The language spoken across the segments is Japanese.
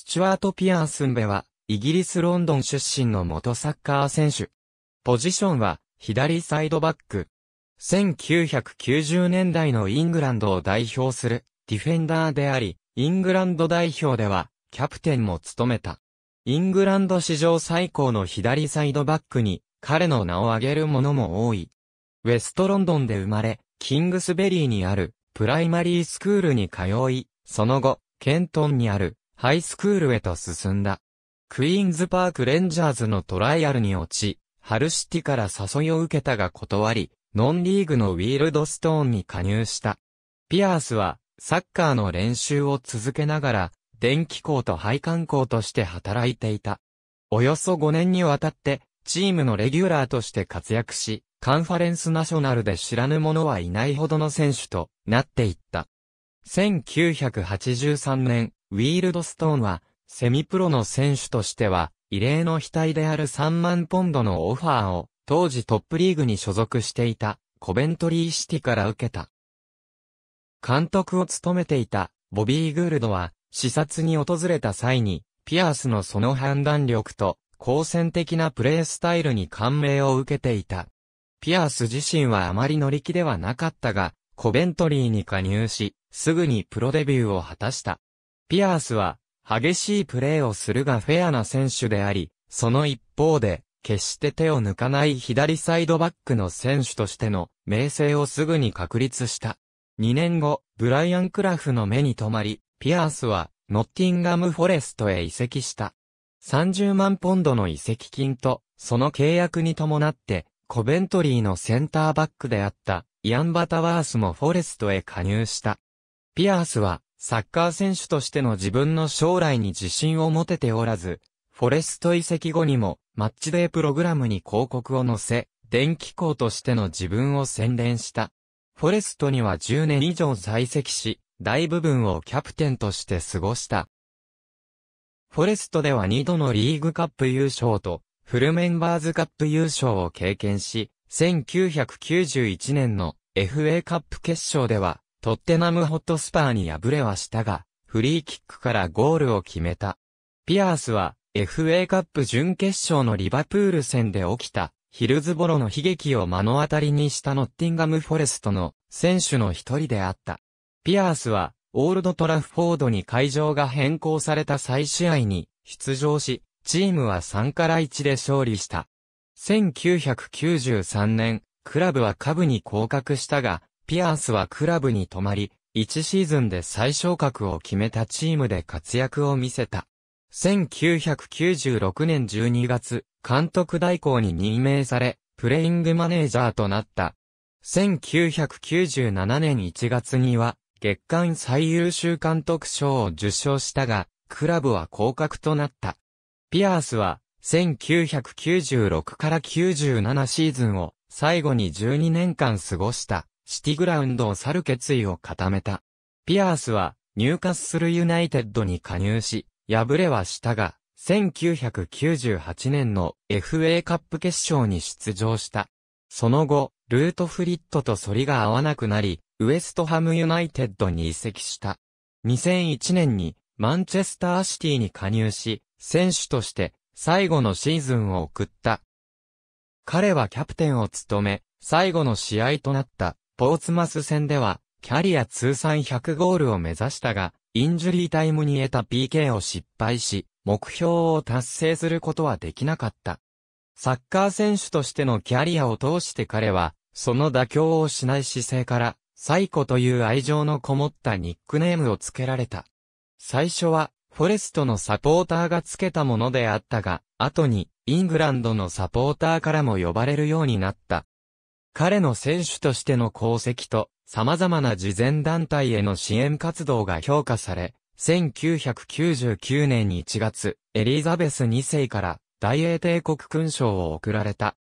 スチュワート・ピアースンベは、イギリス・ロンドン出身の元サッカー選手。ポジションは、左サイドバック。1990年代のイングランドを代表するディフェンダーであり、イングランド代表ではキャプテンも務めた。イングランド史上最高の左サイドバックに彼の名を挙げる者も多い。ウェストロンドンで生まれ、キングスベリーにあるプライマリースクールに通い、その後、ケントンにあるハイスクールへと進んだ。クイーンズパークレンジャーズのトライアルに落ち、ハルシティから誘いを受けたが断り、ノンリーグのウィールドストーンに加入した。ピアースは、サッカーの練習を続けながら、電気工と配管工として働いていた。およそ5年にわたって、チームのレギュラーとして活躍し、カンファレンスナショナルで知らぬ者はいないほどの選手となっていった。1983年、ウィールドストーンは、セミプロの選手としては、異例の額である3万ポンドのオファーを、当時トップリーグに所属していた、コベントリーシティから受けた。監督を務めていた、ボビー・グールドは、視察に訪れた際に、ピアースのその判断力と、好戦的なプレースタイルに感銘を受けていた。ピアース自身はあまり乗り気ではなかったが、コベントリーに加入し、すぐにプロデビューを果たした。ピアースは、激しいプレーをするがフェアな選手であり、その一方で、決して手を抜かない左サイドバックの選手としての名声をすぐに確立した。2年後、ブライアン・クラフの目に留まり、ピアースは、ノッティンガム・フォレストへ移籍した。30万ポンドの移籍金と、その契約に伴って、コベントリーのセンターバックであった、イアン・バタワースもフォレストへ加入した。ピアースは、サッカー選手としての自分の将来に自信を持てておらず、フォレスト移籍後にも、マッチデープログラムに広告を載せ、電気工としての自分を洗練した。フォレストには10年以上在籍し、大部分をキャプテンとして過ごした。フォレストでは2度のリーグカップ優勝と、フルメンバーズカップ優勝を経験し、1991年の FA カップ決勝では、トッテナムホットスパーに敗れはしたが、フリーキックからゴールを決めた。ピアースは FA カップ準決勝のリバプール戦で起きたヒルズボロの悲劇を目の当たりにしたノッティンガムフォレストの選手の一人であった。ピアースはオールドトラフフォードに会場が変更された再試合に出場し、チームは3から1で勝利した。1993年、クラブは下部に降格したが、ピアースはクラブに泊まり、1シーズンで最昇格を決めたチームで活躍を見せた。1996年12月、監督代行に任命され、プレイングマネージャーとなった。1997年1月には、月間最優秀監督賞を受賞したが、クラブは降格となった。ピアースは、1996から97シーズンを最後に12年間過ごした。シティグラウンドを去る決意を固めた。ピアースは、入荷するユナイテッドに加入し、敗れはしたが、1998年の FA カップ決勝に出場した。その後、ルートフリットと反りが合わなくなり、ウエストハムユナイテッドに移籍した。2001年にマンチェスターシティに加入し、選手として最後のシーズンを送った。彼はキャプテンを務め、最後の試合となったポーツマス戦では、キャリア通算100ゴールを目指したが、インジュリータイムに得た PK を失敗し、目標を達成することはできなかった。サッカー選手としてのキャリアを通して彼は、その妥協をしない姿勢から、サイコという愛情のこもったニックネームを付けられた。最初は、フォレストのサポーターが付けたものであったが、後に、イングランドのサポーターからも呼ばれるようになった。彼の選手としての功績と、様々な慈善団体への支援活動が評価され、1999年1月、エリザベス2世から大英帝国勲章を贈られた。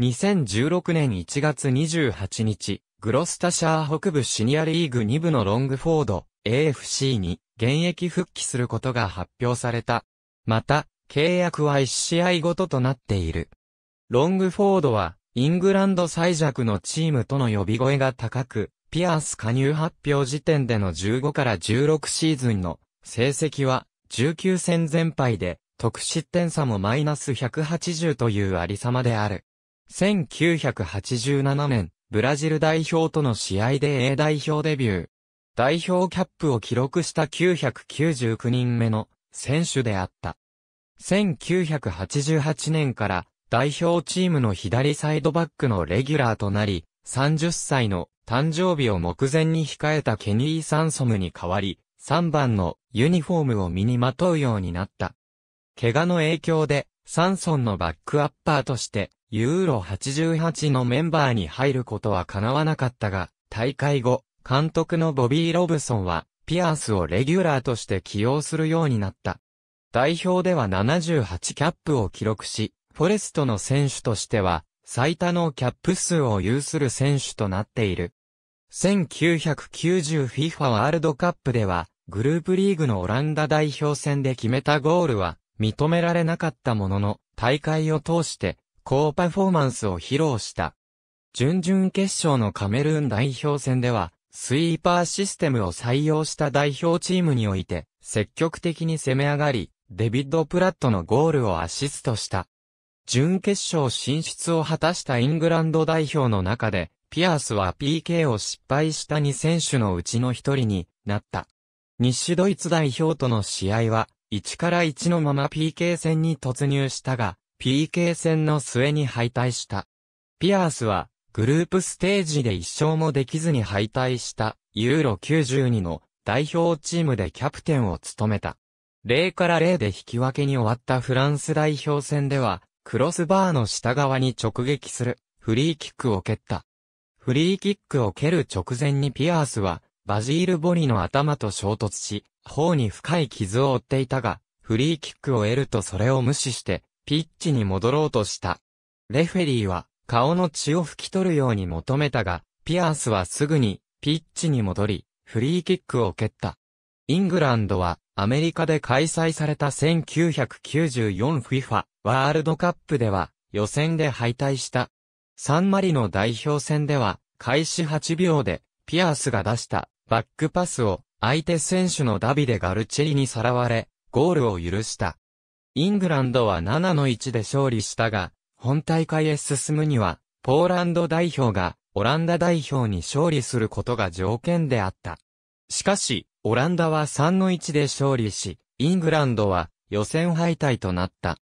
2016年1月28日、グロスタシャー北部シニアリーグ2部のロングフォード AFC に現役復帰することが発表された。また、契約は1試合ごととなっている。ロングフォードはイングランド最弱のチームとの呼び声が高く、ピアース加入発表時点での15から16シーズンの成績は19戦全敗で得失点差もマイナス180というありさまである。1987年、ブラジル代表との試合で A 代表デビュー。代表キャップを記録した999人目の選手であった。1988年から代表チームの左サイドバックのレギュラーとなり、30歳の誕生日を目前に控えたケニー・サンソムに代わり、3番のユニフォームを身にまとうようになった。怪我の影響で、サンソンのバックアッパーとして、ユーロ88のメンバーに入ることは叶わなかったが、大会後、監督のボビー・ロブソンは、ピアースをレギュラーとして起用するようになった。代表では78キャップを記録し、フォレストの選手としては、最多のキャップ数を有する選手となっている。1990FIFA ワールドカップでは、グループリーグのオランダ代表戦で決めたゴールは、認められなかったものの、大会を通して、高パフォーマンスを披露した。準々決勝のカメルーン代表戦では、スイーパーシステムを採用した代表チームにおいて、積極的に攻め上がり、デビッド・プラットのゴールをアシストした。準決勝進出を果たしたイングランド代表の中で、ピアースは PK を失敗した2選手のうちの1人になった。西ドイツ代表との試合は、1から1のまま PK 戦に突入したが、PK 戦の末に敗退した。ピアースは、グループステージで1勝もできずに敗退した、ユーロ92の代表チームでキャプテンを務めた。0から0で引き分けに終わったフランス代表戦では、クロスバーの下側に直撃するフリーキックを蹴った。フリーキックを蹴る直前にピアースはバジール・ボリの頭と衝突し、頬に深い傷を負っていたが、フリーキックを得るとそれを無視して、ピッチに戻ろうとした。レフェリーは顔の血を拭き取るように求めたが、ピアースはすぐにピッチに戻り、フリーキックを蹴った。イングランドはアメリカで開催された 1994FIFA ワールドカップでは予選で敗退した。サンマリの代表戦では開始8秒でピアースが出したバックパスを相手選手のダビデ・ガルチェリにさらわれゴールを許した。イングランドは7の1で勝利したが、本大会へ進むには、ポーランド代表がオランダ代表に勝利することが条件であった。しかし、オランダは3の1で勝利し、イングランドは予選敗退となった。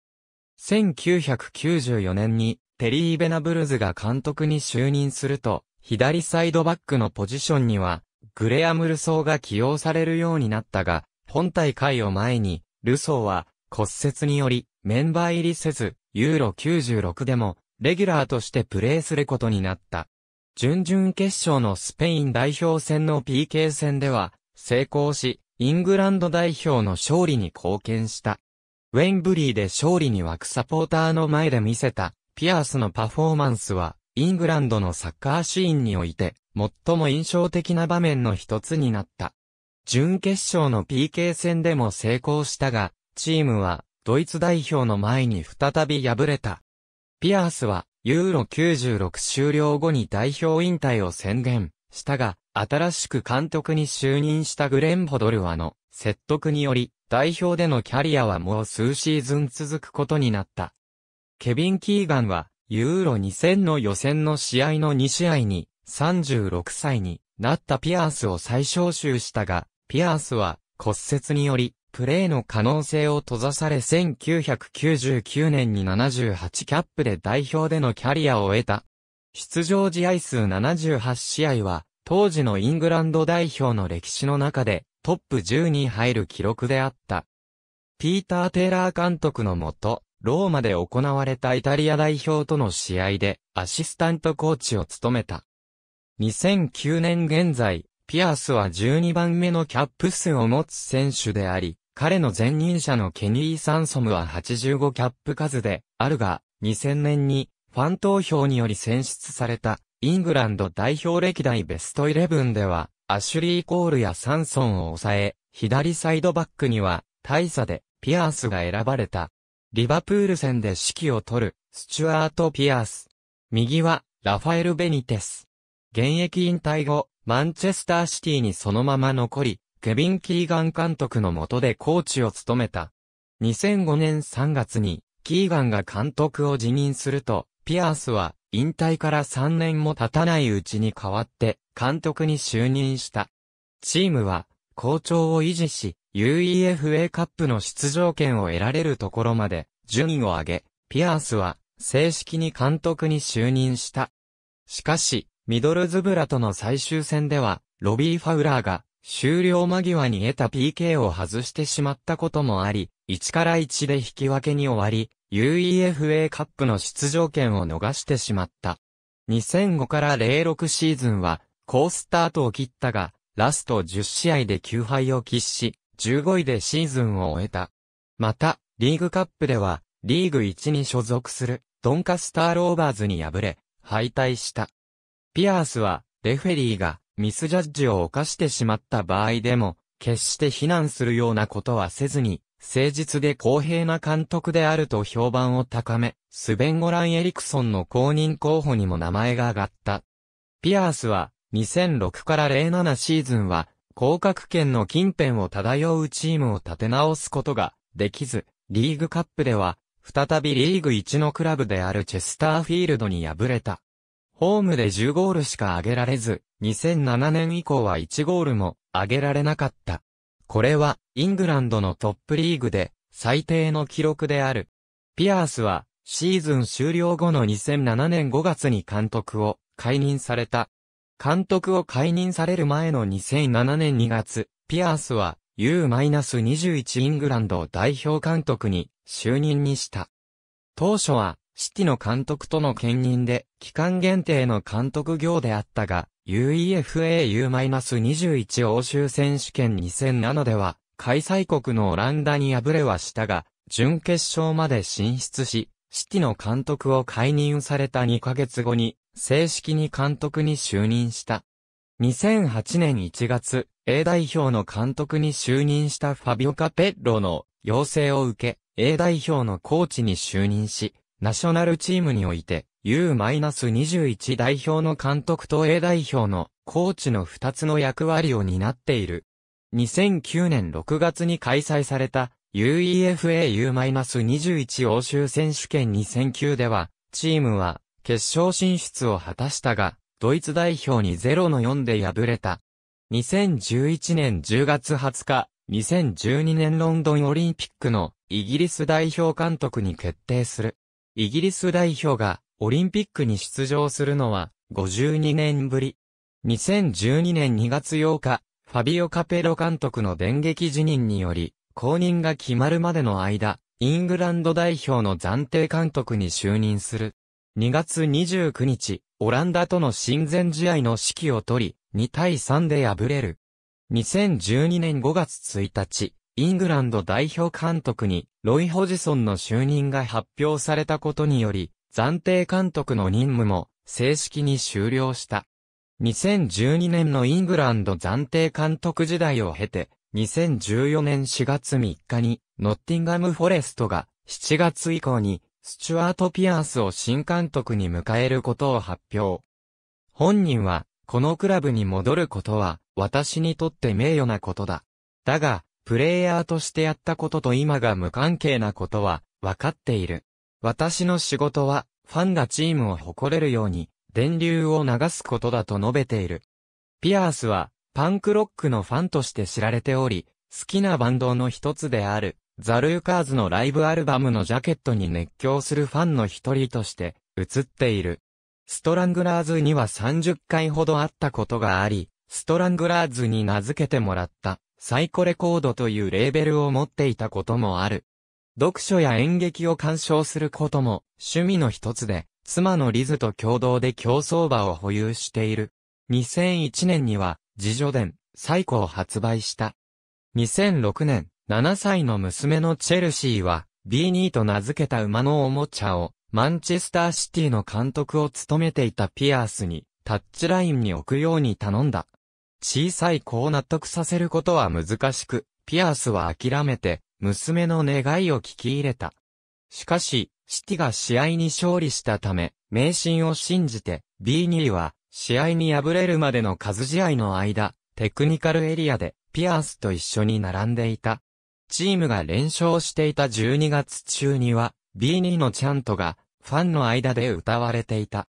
1994年にテリー・ベナブルズが監督に就任すると、左サイドバックのポジションには、グレアム・ルソーが起用されるようになったが、本大会を前に、ルソーは骨折によりメンバー入りせず、ユーロ96でもレギュラーとしてプレーすることになった。準々決勝のスペイン代表戦の PK 戦では、成功し、イングランド代表の勝利に貢献した。ウェンブリーで勝利に沸くサポーターの前で見せた、ピアースのパフォーマンスは、イングランドのサッカーシーンにおいて、最も印象的な場面の一つになった。準決勝の PK 戦でも成功したが、チームは、ドイツ代表の前に再び敗れた。ピアースは、ユーロ96終了後に代表引退を宣言したが、新しく監督に就任したグレン・ホドルはの説得により、代表でのキャリアはもう数シーズン続くことになった。ケビン・キーガンは、ユーロ2000の予選の試合の2試合に、36歳になったピアースを再招集したが、ピアースは骨折により、プレーの可能性を閉ざされ1999年に78キャップで代表でのキャリアを得た。出場試合数78試合は、当時のイングランド代表の歴史の中でトップ10に入る記録であった。ピーター・テーラー監督のもと、ローマで行われたイタリア代表との試合でアシスタントコーチを務めた。2009年現在、ピアスは12番目のキャップ数を持つ選手であり、彼の前任者のケニー・サンソムは85キャップ数であるが、2000年にファン投票により選出されたイングランド代表歴代ベストイレブンでは、アシュリー・コールやサンソンを抑え、左サイドバックには、大差で、ピアースが選ばれた。リバプール戦で指揮を取る、スチュアート・ピアース。右は、ラファエル・ベニテス。現役引退後、マンチェスターシティにそのまま残り、ケビン・キーガン監督の下でコーチを務めた。2005年3月に、キーガンが監督を辞任すると、ピアースは、引退から3年も経たないうちに代わって監督に就任した。チームは好調を維持し、UEFA カップの出場権を得られるところまで順位を上げ、ピアースは正式に監督に就任した。しかし、ミドルズブラとの最終戦では、ロビー・ファウラーが終了間際に得た PK を外してしまったこともあり、1から1で引き分けに終わり、UEFA カップの出場権を逃してしまった。2005から06シーズンは、好スタートを切ったが、ラスト10試合で9敗を喫し、15位でシーズンを終えた。また、リーグカップでは、リーグ1に所属する、ドンカスターローバーズに敗れ、敗退した。ピアースは、レフェリーが、ミスジャッジを犯してしまった場合でも、決して非難するようなことはせずに、誠実で公平な監督であると評判を高め、スベンゴラン・エリクソンの公認候補にも名前が挙がった。ピアースは、2006から07シーズンは、降格圏の近辺を漂うチームを立て直すことができず、リーグカップでは、再びリーグ1のクラブであるチェスターフィールドに敗れた。ホームで10ゴールしか挙げられず、2007年以降は1ゴールも挙げられなかった。これは、イングランドのトップリーグで、最低の記録である。ピアースは、シーズン終了後の2007年5月に監督を解任された。監督を解任される前の2007年2月、ピアースは U-21 イングランド代表監督に就任にした。当初はシティの監督との兼任で、期間限定の監督業であったが、UEFAU-21 欧州選手権2007では、開催国のオランダに敗れはしたが、準決勝まで進出し、シティの監督を解任された2ヶ月後に、正式に監督に就任した。2008年1月、A 代表の監督に就任したファビオ・カペッロの要請を受け、A 代表のコーチに就任し、ナショナルチームにおいて、U-21 代表の監督と A 代表のコーチの2つの役割を担っている。2009年6月に開催された UEFA U-21 欧州選手権2009では、チームは決勝進出を果たしたが、ドイツ代表に0の4で敗れた。2011年10月20日、2012年ロンドンオリンピックのイギリス代表監督に決定する。イギリス代表がオリンピックに出場するのは52年ぶり。2012年2月8日、ファビオ・カペロ監督の電撃辞任により、公認が決まるまでの間、イングランド代表の暫定監督に就任する。2月29日、オランダとの親善試合の指揮を取り、2対3で敗れる。2012年5月1日、イングランド代表監督にロイ・ホジソンの就任が発表されたことにより、暫定監督の任務も正式に終了した。2012年のイングランド暫定監督時代を経て、2014年4月3日に、ノッティンガム・フォレストが、7月以降に、スチュアート・ピアースを新監督に迎えることを発表。本人は、このクラブに戻ることは、私にとって名誉なことだ。だが、プレイヤーとしてやったことと今が無関係なことは、分かっている。私の仕事は、ファンがチームを誇れるように、電流を流すことだと述べている。ピアースは、パンクロックのファンとして知られており、好きなバンドの一つである、ザ・ルーカーズのライブアルバムのジャケットに熱狂するファンの一人として、映っている。ストラングラーズには30回ほど会ったことがあり、ストラングラーズに名付けてもらった。サイコレコードというレーベルを持っていたこともある。読書や演劇を鑑賞することも趣味の一つで、妻のリズと共同で競争馬を保有している。2001年には、自助伝、サイコを発売した。2006年、7歳の娘のチェルシーは、B2 と名付けた馬のおもちゃを、マンチェスターシティの監督を務めていたピアースに、タッチラインに置くように頼んだ。小さい子を納得させることは難しく、ピアースは諦めて、娘の願いを聞き入れた。しかし、シティが試合に勝利したため、迷信を信じて、b 2は、試合に敗れるまでの数試合の間、テクニカルエリアで、ピアースと一緒に並んでいた。チームが連勝していた12月中には、B2 のチャントが、ファンの間で歌われていた。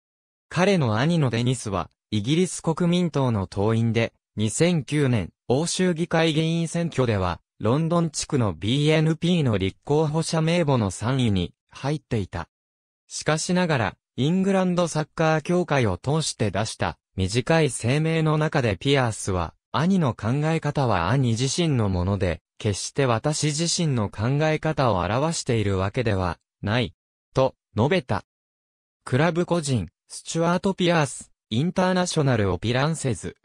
彼の兄のデニスは、イギリス国民党の党員で、2009年、欧州議会議員選挙では、ロンドン地区の BNP の立候補者名簿の3位に入っていた。しかしながら、イングランドサッカー協会を通して出した短い声明の中でピアースは、兄の考え方は兄自身のもので、決して私自身の考え方を表しているわけではない、と述べた。クラブ個人、スチュアート・ピアース、インターナショナル・オピランセズ、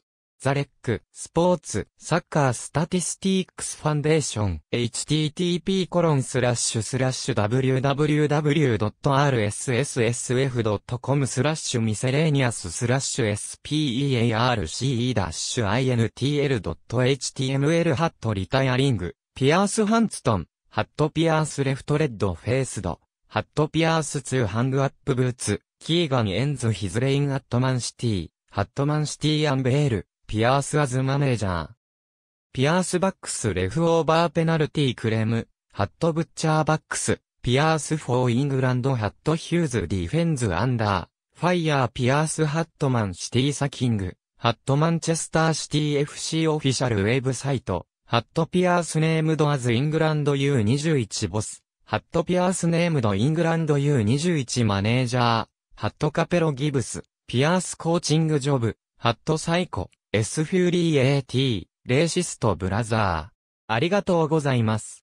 ザレック、スポーツ、サッカースタティスティックスファンデーション、http コロンスラッシュスラッシュ w w w r s s s f c o m スラッシュミセレーニアススラッシュ spearce-intl.html ハットリタイアリング、ピアースハンツトン、ハットピアースレフトレッドフェイスド、ハットピアースツーハングアップブーツ、キーガンエンズヒズレインアットマンシティ、ハットマンシティアンベール。ピアースアズマネージャー。ピアースバックスレフオーバーペナルティクレーム、ハットブッチャーバックス、ピアースフォーイングランドハットヒューズディフェンズアンダー、ファイヤーピアースハットマンシティサキング、ハットマンチェスターシティ FC オフィシャルウェブサイト、ハットピアースネームドアズイングランド U21 ボス、ハットピアースネームドイングランド U21 マネージャー、ハットカペロギブス、ピアースコーチングジョブ、ハットサイコ。S フューリー AT、レーシストブラザー。ありがとうございます。